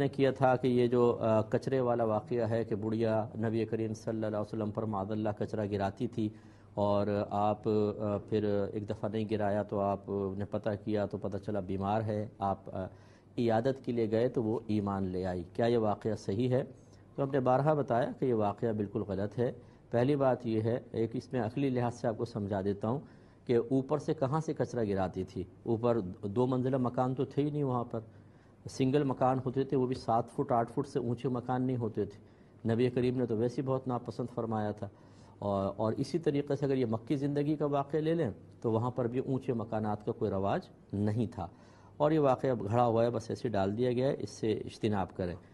ने किया था कि ये जो कचरे वाला वाक़ है कि बुढ़िया नबी करीम सल्लल्लाहु अलैहि वसल्लम पर मादल्ला कचरा गिराती थी और आप फिर एक दफ़ा नहीं गिराया तो आपने पता किया तो पता चला बीमार है आप इयादत के लिए गए तो वो ईमान ले आई क्या ये वाक़ सही है तो हमने बारहा बताया कि ये वाक़ बिल्कुल गलत है पहली बात यह है एक इसमें अखली लिहाज से आपको समझा देता हूँ कि ऊपर से कहाँ से कचरा गिराती थी ऊपर दो मंजिला मकान तो थे ही नहीं वहाँ पर सिंगल मकान होते थे वो भी सात फुट आठ फुट से ऊंचे मकान नहीं होते थे नबी करीम ने तो वैसे बहुत नापसंद फरमाया था और और इसी तरीके से अगर ये मक्की ज़िंदगी का वाक़ ले लें तो वहाँ पर भी ऊंचे मकानात का कोई रवाज नहीं था और ये वाक़ अब घड़ा हुआ है बस ऐसे डाल दिया गया है इससे इज्तनाब करें